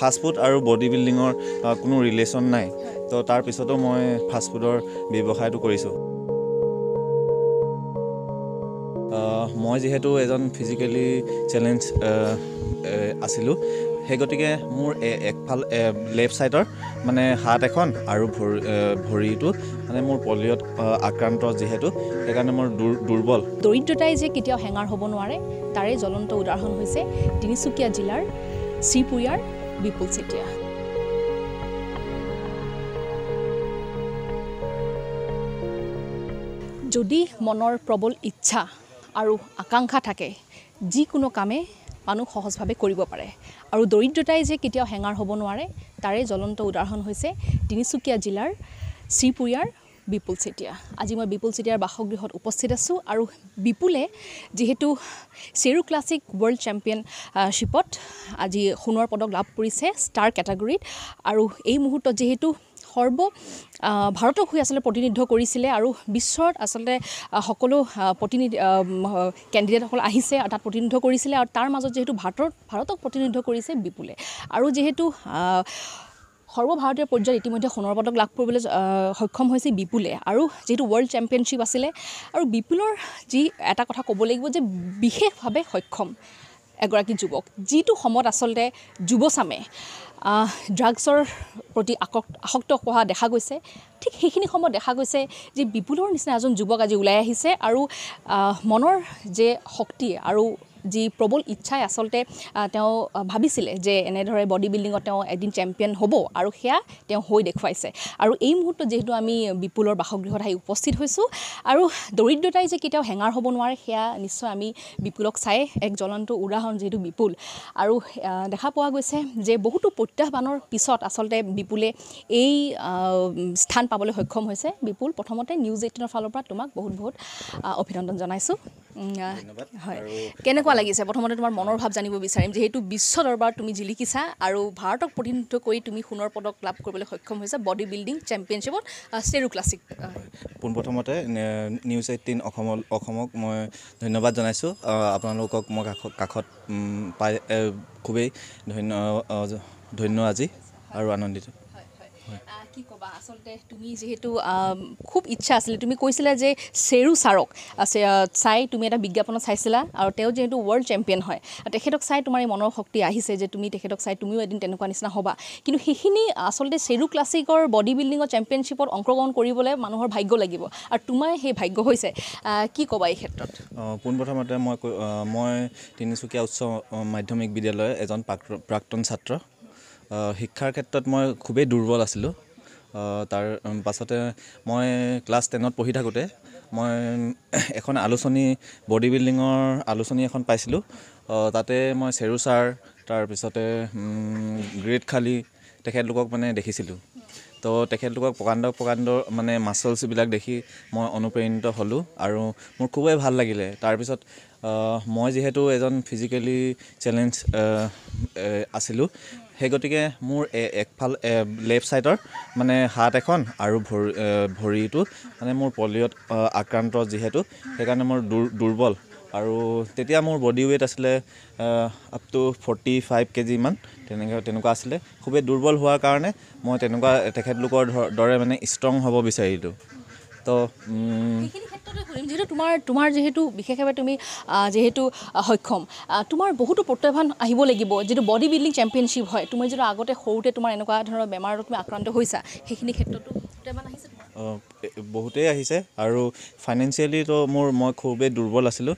fast food আৰু body বিল্ডিঙৰ কোনো ৰিলেশ্যন নাই তো তাৰপিছতো মই ফাষ্টফুডৰ ব্যৱসায়টো কৰিছোঁ মই যিহেতু এজন ফিজিকেলি চেলেঞ্জ আছিলোঁ সেই গতিকে মোৰ একফাল লেফ্ট ছাইডৰ মানে হাত এখন আৰু ভৰি ভৰিটো মানে মোৰ পলিঅ'ত আক্ৰান্ত যিহেতু সেইকাৰণে মোৰ দুৰ্বল দৰিদ্ৰতাই যে কেতিয়াও হেঙাৰ হ'ব নোৱাৰে তাৰে জ্বলন্ত উদাহৰণ হৈছে তিনিচুকীয়া জিলাৰ শ্ৰীপুৰীয়াৰ বিপুল চেতিয়া যদি মনৰ প্ৰবল ইচ্ছা আৰু আকাংক্ষা থাকে যিকোনো কামে মানুহ সহজভাৱে কৰিব পাৰে আৰু দৰিদ্ৰতাই যে কেতিয়াও হেঙাৰ হ'ব নোৱাৰে তাৰে জ্বলন্ত উদাহৰণ হৈছে তিনিচুকীয়া জিলাৰ শ্ৰীপুৰীয়াৰ বিপুল চেতিয়া আজি মই বিপুল চেতিয়াৰ বাসগৃহত উপস্থিত আছোঁ আৰু বিপুলে যিহেতু চেৰু ক্লাছিক ৱৰ্ল্ড চেম্পিয়নশ্বিপত আজি সোণৰ পদক লাভ কৰিছে ষ্টাৰ কেটাগৰীত আৰু এই মুহূৰ্তত যিহেতু সৰ্ব ভাৰতক হৈ আচলতে প্ৰতিনিধিত্ব কৰিছিলে আৰু বিশ্বত আচলতে সকলো প্ৰতিনিধি কেণ্ডিডেটসকল আহিছে আৰু তাত প্ৰতিনিধিত্ব কৰিছিলে আৰু তাৰ মাজত যিহেতু ভাৰতৰ ভাৰতক প্ৰতিনিধিত্ব কৰিছে বিপুলে আৰু যিহেতু সৰ্বভাৰতীয় পৰ্যায়ত ইতিমধ্যে সোণৰ পদক লাভ কৰিবলৈ সক্ষম হৈছে বিপুলে আৰু যিহেতু ৱৰ্ল্ড চেম্পিয়নশ্বিপ আছিলে আৰু বিপুলৰ যি এটা কথা ক'ব লাগিব যে বিশেষভাৱে সক্ষম এগৰাকী যুৱক যিটো সময়ত আচলতে যুৱচামে ড্ৰাগছৰ প্ৰতি আক আসক্ত হোৱা দেখা গৈছে ঠিক সেইখিনি সময়ত দেখা গৈছে যে বিপুলৰ নিচিনা এজন যুৱক আজি ওলাই আহিছে আৰু মনৰ যে শক্তি আৰু যি প্ৰবল ইচ্ছাই আচলতে তেওঁ ভাবিছিলে যে এনেদৰে বডি বিল্ডিঙত তেওঁ এদিন চেম্পিয়ন হ'ব আৰু সেয়া তেওঁ হৈ দেখুৱাইছে আৰু এই মুহূৰ্তত যিহেতু আমি বিপুলৰ বাসগৃহত আহি উপস্থিত হৈছোঁ আৰু দৰিদ্ৰতাই যে কেতিয়াও হেঙাৰ হ'ব নোৱাৰে সেয়া নিশ্চয় আমি বিপুলক চাই এক জ্বলন্ত উদাহৰণ যিহেতু বিপুল আৰু দেখা পোৱা গৈছে যে বহুতো প্ৰত্যাহ্বানৰ পিছত আচলতে বিপুলে এই স্থান পাবলৈ সক্ষম হৈছে বিপুল প্ৰথমতে নিউজ এইটিনৰ ফালৰ পৰা তোমাক বহুত বহুত অভিনন্দন জনাইছোঁ হয় কেনেকুৱা লাগিছে প্ৰথমতে তোমাৰ মনৰ ভাৱ জানিব বিচাৰিম যিহেতু বিশ্ব দৰবাৰত তুমি জিলিকিছা আৰু ভাৰতক প্ৰতিনিধিত্ব কৰি তুমি সোণৰ পদক লাভ কৰিবলৈ সক্ষম হৈছে বডি বিল্ডিং চেম্পিয়নশ্বিপত চেৰু ক্লাছিক পোনপ্ৰথমতে নিউজ এইটিন অসম অসমক মই ধন্যবাদ জনাইছোঁ আপোনালোকক মই কাষত পাই খুবেই ধন্য ধন্য আজি আৰু আনন্দিত কি ক'বা আচলতে তুমি যিহেতু খুব ইচ্ছা আছিলে তুমি কৈছিলা যে চেৰু ছাৰক চাই তুমি এটা বিজ্ঞাপনত চাইছিলা আৰু তেওঁ যিহেতু ৱৰ্ল্ড চেম্পিয়ন হয় তেখেতক চাই তোমাৰ এই মনৰ শক্তি আহিছে যে তুমি তেখেতক চাই তুমিও এদিন তেনেকুৱা নিচিনা হ'বা কিন্তু সেইখিনি আচলতে চেৰু ক্লাছিকৰ বডি বিল্ডিঙৰ চেম্পিয়নশ্বিপত অংশগ্ৰহণ কৰিবলৈ মানুহৰ ভাগ্য লাগিব আৰু তোমাৰ সেই ভাগ্য হৈছে কি ক'বা এই ক্ষেত্ৰত পোনপ্ৰথমতে মই মই তিনিচুকীয়া উচ্চ মাধ্যমিক বিদ্যালয়ৰ এজন প্ৰাক্তন ছাত্ৰ শিক্ষাৰ ক্ষেত্ৰত মই খুবেই দুৰ্বল আছিলোঁ তাৰ পাছতে মই ক্লাছ টেনত পঢ়ি থাকোঁতে মই এখন আলোচনী বডি বিল্ডিঙৰ আলোচনী এখন পাইছিলোঁ তাতে মই চেৰু ছাৰ তাৰপিছতে গ্ৰেড খালী তেখেতলোকক মানে দেখিছিলোঁ তো তেখেতলোকক প্ৰকাণ্ড প্ৰকাণ্ড মানে মাছলছবিলাক দেখি মই অনুপ্ৰেৰিত হ'লোঁ আৰু মোৰ খুবেই ভাল লাগিলে তাৰপিছত মই যিহেতু এজন ফিজিকেলি চেলেঞ্জ আছিলোঁ সেই গতিকে মোৰ একফাল লেফ্ট ছাইডৰ মানে হাত এখন আৰু ভৰি ভৰিটো মানে মোৰ পলিঅ'ত আক্ৰান্ত যিহেতু সেইকাৰণে মোৰ দুৰ্বল আৰু তেতিয়া মোৰ বডি ৱেইট আছিলে আপ টু ফৰ্টি ফাইভ কেজিমান তেনেকৈ তেনেকুৱা আছিলে খুবেই দুৰ্বল হোৱাৰ কাৰণে মই তেনেকুৱা তেখেতলোকৰ দৰে মানে ষ্ট্ৰং হ'ব বিচাৰিলোঁ যিহেতু তোমাৰ তোমাৰ যিহেতু বিশেষভাৱে তুমি যিহেতু সক্ষম তোমাৰ বহুতো প্ৰত্যাহ্বান আহিব লাগিব যিটো বডি বিল্ডিং চেম্পিয়নশ্বিপ হয় তুমি যিটো আগতে সৰুতে তোমাৰ এনেকুৱা ধৰণৰ বেমাৰত তুমি আক্ৰান্ত হৈছা সেইখিনি ক্ষেত্ৰতো প্ৰত্যাহ্বান আহিছে বহুতেই আহিছে আৰু ফাইনেন্সিয়েলিতো মোৰ মই খুবেই দুৰ্বল আছিলোঁ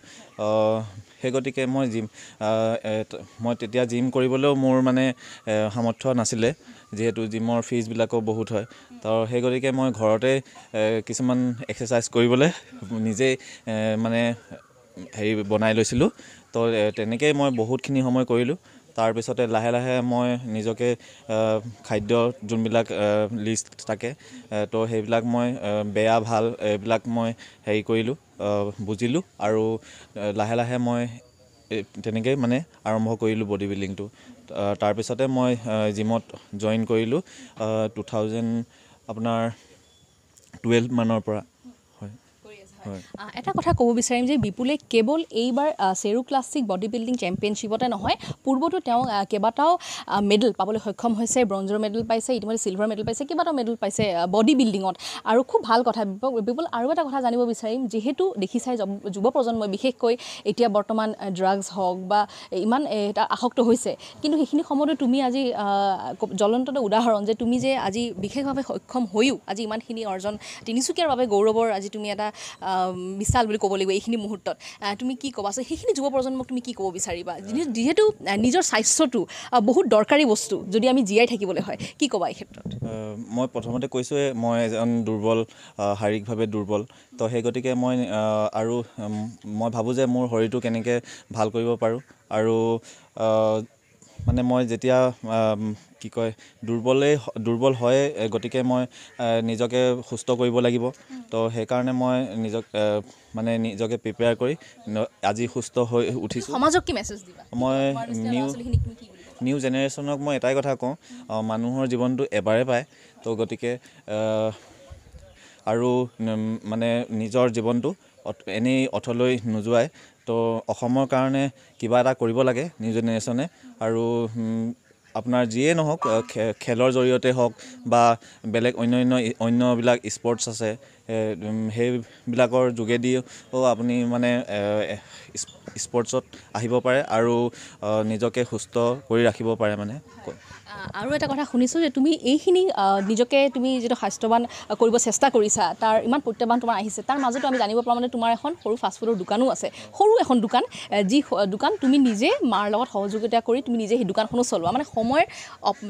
সেই গতিকে মই জিম মই তেতিয়া জিম কৰিবলৈও মোৰ মানে সামৰ্থ্য নাছিলে যিহেতু জিমৰ ফিজবিলাকো বহুত হয় তো সেই গতিকে মই ঘৰতে কিছুমান এক্সাৰচাইজ কৰিবলৈ নিজেই মানে হেৰি বনাই লৈছিলোঁ তো তেনেকৈয়ে মই বহুতখিনি সময় কৰিলোঁ তাৰপিছতে লাহে লাহে মই নিজকে খাদ্য যোনবিলাক লিষ্ট থাকে তো সেইবিলাক মই বেয়া ভাল এইবিলাক মই হেৰি কৰিলোঁ বুজিলোঁ আৰু লাহে লাহে মই তেনেকৈ মানে আৰম্ভ কৰিলোঁ বডি বিল্ডিংটো তাৰপিছতে মই জিমত জইন কৰিলোঁ টু থাউজেণ্ড আপোনাৰ টুৱেল্ভ মানৰ পৰা এটা কথা ক'ব বিচাৰিম যে বিপুলে কেৱল এইবাৰ চেৰু ক্লাছিক বডি বিল্ডিং চেম্পিয়নশ্বিপতে নহয় পূৰ্বতো তেওঁ কেইবাটাও মেডেল পাবলৈ সক্ষম হৈছে ব্ৰঞ্জৰ মেডেল পাইছে ইতিমধ্যে চিলভাৰ মেডেল পাইছে কেইবাটাও মেডেল পাইছে বডি বিল্ডিঙত আৰু খুব ভাল কথা বিপুল আৰু এটা কথা জানিব বিচাৰিম যিহেতু দেখি চাই যুৱ প্ৰজন্মই বিশেষকৈ এতিয়া বৰ্তমান ড্ৰাগছ হওক বা ইমান এটা আসক্ত হৈছে কিন্তু সেইখিনি সময়তো তুমি আজি জ্বলন্ত উদাহৰণ যে তুমি যে আজি বিশেষভাৱে সক্ষম হৈও আজি ইমানখিনি অৰ্জন তিনিচুকীয়াৰ বাবে গৌৰৱৰ আজি তুমি এটা বিশাল বুলি ক'ব লাগিব এইখিনি মুহূৰ্তত তুমি কি ক'বা চ' সেইখিনি যুৱ প্ৰজন্মক তুমি কি ক'ব বিচাৰিবা যিহেতু নিজৰ স্বাস্থ্যটো বহুত দৰকাৰী বস্তু যদি আমি জীয়াই থাকিবলৈ হয় কি ক'বা এই ক্ষেত্ৰত মই প্ৰথমতে কৈছোঁৱে মই এজন দুৰ্বল শাৰীৰিকভাৱে দুৰ্বল তো সেই গতিকে মই আৰু মই ভাবোঁ যে মোৰ শৰীৰটো কেনেকৈ ভাল কৰিব পাৰোঁ আৰু মানে মই যেতিয়া কি কয় দুৰ্বলেই দুৰ্বল হয় গতিকে মই নিজকে সুস্থ কৰিব লাগিব তো সেইকাৰণে মই নিজক মানে নিজকে প্ৰিপেয়াৰ কৰি আজি সুস্থ হৈ উঠিছোঁ সমাজক কি মেছেজ দিবা মই নিউ নিউ জেনেৰেশ্যনক মই এটাই কথা কওঁ মানুহৰ জীৱনটো এবাৰে পায় তো গতিকে আৰু মানে নিজৰ জীৱনটো এনেই অথলৈ নোযোৱাই তো অসমৰ কাৰণে কিবা এটা কৰিব লাগে নিউ জেনেৰেশ্যনে আৰু আপোনাৰ যিয়ে নহওক খেলৰ জৰিয়তে হওক বা বেলেগ অন্য অন্য অন্যবিলাক স্পৰ্টছ আছে সেইবিলাকৰ যোগেদিও আপুনি মানে স্পৰ্টছত আহিব পাৰে আৰু নিজকে সুস্থ কৰি ৰাখিব পাৰে মানে আৰু এটা কথা শুনিছোঁ যে তুমি এইখিনি নিজকে তুমি যিটো স্বাস্থ্যৱান কৰিব চেষ্টা কৰিছা তাৰ ইমান প্ৰত্যাহ্বান তোমাৰ আহিছে তাৰ মাজতো আমি জানিব পৰা মানে তোমাৰ এখন সৰু ফাষ্টফুডৰ দোকানো আছে সৰু এখন দোকান যি দোকান তুমি নিজে মাৰ লগত সহযোগিতা কৰি তুমি নিজে সেই দোকানখনো চলোৱা মানে সময়ৰ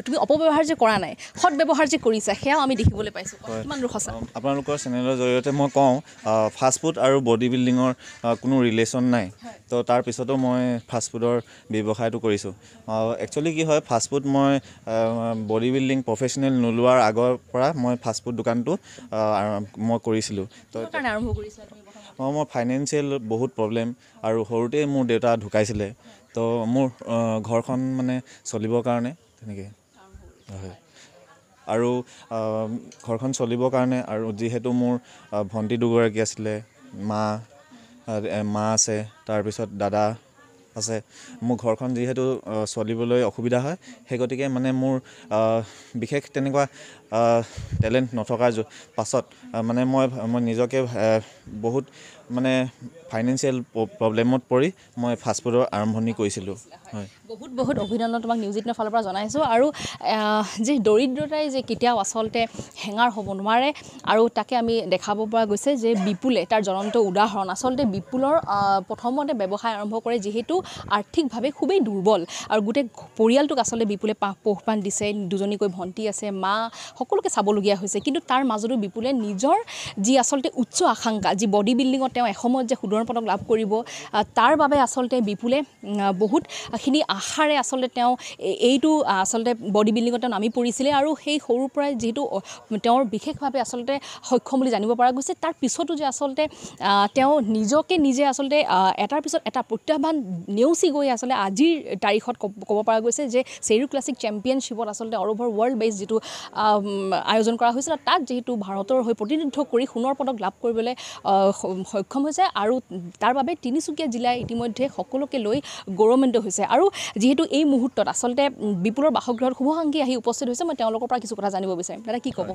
তুমি অপব্যৱহাৰ যে কৰা নাই সৎ ব্যৱহাৰ যে কৰিছা সেয়াও আমি দেখিবলৈ পাইছোঁ কিমান দুখ আছে আপোনালোকৰ চেনেলৰ জৰিয়তে মই কওঁ ফাষ্টফুড আৰু বডি বিল্ডিঙৰ কোনো ৰিলেশ্যন নাই তো তাৰপিছতো মই ফাষ্টফুডৰ ব্যৱসায়টো কৰিছোঁ একচুৱেলি কি হয় ফাষ্টফুড মই বডি বিল্ডিং প্ৰফেচনেল নোলোৱাৰ আগৰ পৰা মই ফাষ্টফুড দোকানটো মই কৰিছিলোঁ অঁ মই ফাইনেন্সিয়েল বহুত প্ৰব্লেম আৰু সৰুতেই মোৰ দেউতা ঢুকাইছিলে তো মোৰ ঘৰখন মানে চলিবৰ কাৰণে তেনেকৈ হয় আৰু ঘৰখন চলিবৰ কাৰণে আৰু যিহেতু মোৰ ভণ্টি দুগৰাকী আছিলে মা মা আছে তাৰপিছত দাদা আছে মোৰ ঘৰখন যিহেতু চলিবলৈ অসুবিধা হয় সেই গতিকে মানে মোৰ বিশেষ তেনেকুৱা টেলেণ্ট নথকাৰ পাছত মানে মই মই নিজকে বহুত মানে ফাইনেন্সিয়েল প্ৰব্লেমত পৰি মই ফাষ্টফুডৰ আৰম্ভণি কৰিছিলোঁ হয় বহুত বহুত অভিনন্দন তোমাক নিউজ ইটনৰ ফালৰ পৰা জনাইছোঁ আৰু যি দৰিদ্ৰতাই যে কেতিয়াও আচলতে হেঙাৰ হ'ব নোৱাৰে আৰু তাকে আমি দেখাব পৰা গৈছে যে বিপুলে তাৰ জ্বলন্ত উদাহৰণ আচলতে বিপুলৰ প্ৰথমতে ব্যৱসায় আৰম্ভ কৰে যিহেতু আৰ্থিকভাৱে খুবেই দুৰ্বল আৰু গোটেই পৰিয়ালটোক আচলতে বিপুলে পাহ পোহপাল দিছে দুজনীকৈ ভণ্টি আছে মা সকলোকে চাবলগীয়া হৈছে কিন্তু তাৰ মাজতো বিপুলে নিজৰ যি আচলতে উচ্চ আকাংক্ষা যি বডি বিল্ডিঙত তেওঁ এসময়ত যে সোণৰ পদক লাভ কৰিব তাৰ বাবে আচলতে বিপুলে বহুতখিনি আশাৰে আচলতে তেওঁ এইটো আচলতে বডি বিল্ডিঙত তেওঁ নামি পৰিছিলে আৰু সেই সৰুৰ পৰাই যিহেতু তেওঁৰ বিশেষভাৱে আচলতে সক্ষম বুলি জানিব পৰা গৈছে তাৰ পিছতো যে আচলতে তেওঁ নিজকে নিজে আচলতে এটাৰ পিছত এটা প্ৰত্যাহ্বান নেওচি গৈ আচলতে আজিৰ তাৰিখত ক'ব পৰা গৈছে যে চেৰু ক্লাছিক চেম্পিয়নশ্বিপত আচলতে অল অভাৰ ৱৰ্ল্ড বেষ্ট যিটো আয়োজন কৰা হৈছিল তাত যিহেতু ভাৰতৰ হৈ প্ৰতিনিধিত্ব কৰি সোণৰ পদক লাভ কৰিবলৈ সক্ষম হৈছে আৰু তাৰ বাবে তিনিচুকীয়া জিলাই ইতিমধ্যে সকলোকে লৈ গৌৰৱান্বিত হৈছে আৰু যিহেতু এই মুহূৰ্তত আচলতে বিপুলৰ বাসগৃহত শুভাংগী আহি উপস্থিত হৈছে মই তেওঁলোকৰ পৰা কিছু কথা জানিব বিচাৰিম দাদা কি ক'ব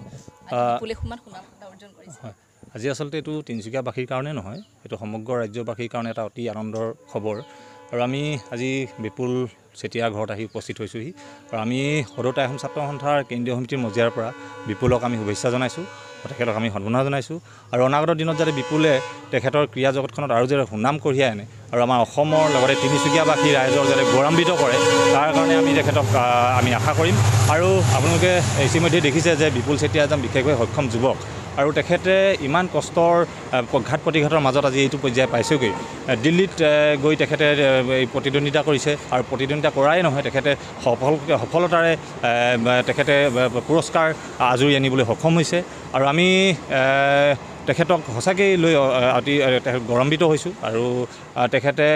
আজি আচলতে এইটো তিনিচুকীয়াবাসীৰ কাৰণে নহয় এইটো সমগ্ৰ ৰাজ্যবাসীৰ কাৰণে এটা অতি আনন্দৰ খবৰ আৰু আমি আজি বিপুল চেতিয়াৰ ঘৰত আহি উপস্থিত হৈছোঁহি আৰু আমি সদৌতাই আহোম ছাত্ৰ সন্থাৰ কেন্দ্ৰীয় সমিতিৰ মজিয়াৰ পৰা বিপুলক আমি শুভেচ্ছা জনাইছোঁ তেখেতক আমি সম্বৰ্ধনা জনাইছোঁ আৰু অনাগত দিনত যাতে বিপুলে তেখেতৰ ক্ৰীড়া জগতখনত আৰু যাতে সুনাম কঢ়িয়াই আনে আৰু আমাৰ অসমৰ লগতে তিনিচুকীয়াবাসী ৰাইজৰ যাতে গৌৰৱান্বিত কৰে তাৰ কাৰণে আমি তেখেতক আমি আশা কৰিম আৰু আপোনালোকে ইতিমধ্যে দেখিছে যে বিপুল চেতিয়া এজন বিশেষভাৱে সক্ষম যুৱক আৰু তেখেতে ইমান কষ্টৰ ঘাত প্ৰতিঘাতৰ মাজত আজি এইটো পৰ্যায় পাইছেগৈ দিল্লীত গৈ তেখেতে প্ৰতিদ্বন্দ্বিতা কৰিছে আৰু প্ৰতিদ্বন্দ্বিতা কৰাই নহয় তেখেতে সফল সফলতাৰে তেখেতে পুৰস্কাৰ আজৰি আনিবলৈ সক্ষম হৈছে আৰু আমি তেখেতক সঁচাকেই লৈ অতি গৌৰৱান্বিত হৈছোঁ আৰু তেখেতে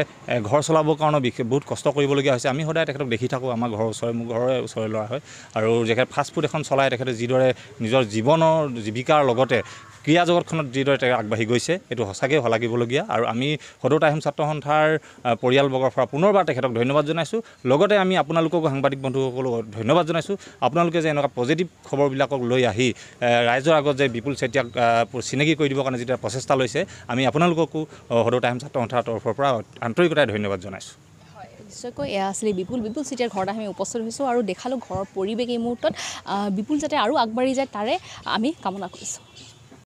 ঘৰ চলাবৰ কাৰণে বিশেষ বহুত কষ্ট কৰিবলগীয়া হৈছে আমি সদায় তেখেতক দেখি থাকোঁ আমাৰ ঘৰৰ ওচৰে মোৰ ঘৰৰে ওচৰে ল'ৰা হয় আৰু যেখেত ফাষ্টফুড এখন চলাই তেখেতে যিদৰে নিজৰ জীৱনৰ জীৱিকাৰ লগতে ক্ৰীড়া জগতখনত যিদৰে আগবাঢ়ি গৈছে সেইটো সঁচাকৈয়ে শলাগিবলগীয়া আৰু আমি সদৌতা আহোম ছাত্ৰ সন্থাৰ পৰিয়ালবৰ্গৰ পৰা পুনৰবাৰ তেখেতক ধন্যবাদ জনাইছোঁ লগতে আমি আপোনালোককো সাংবাদিক বন্ধুসকলকো ধন্যবাদ জনাইছোঁ আপোনালোকে যে এনেকুৱা পজিটিভ খবৰবিলাকক লৈ আহি ৰাইজৰ আগত যে বিপুল চেতিয়াক চিনাকি কৰি দিবৰ কাৰণে যেতিয়া প্ৰচেষ্টা লৈছে আমি আপোনালোককো সদৌতা আহোম ছাত্ৰ সন্থাৰ তৰফৰ পৰা আন্তৰিকতাৰে ধন্যবাদ জনাইছোঁ নিশ্চয়কৈ এয়া আছিলে বিপুল বিপুল চেতিয়াৰ ঘৰত আমি উপস্থিত হৈছোঁ আৰু দেখালোঁ ঘৰৰ পৰিৱেশ এই মুহূৰ্তত বিপুল যাতে আৰু আগবাঢ়ি যায় তাৰে আমি কামনা কৰিছোঁ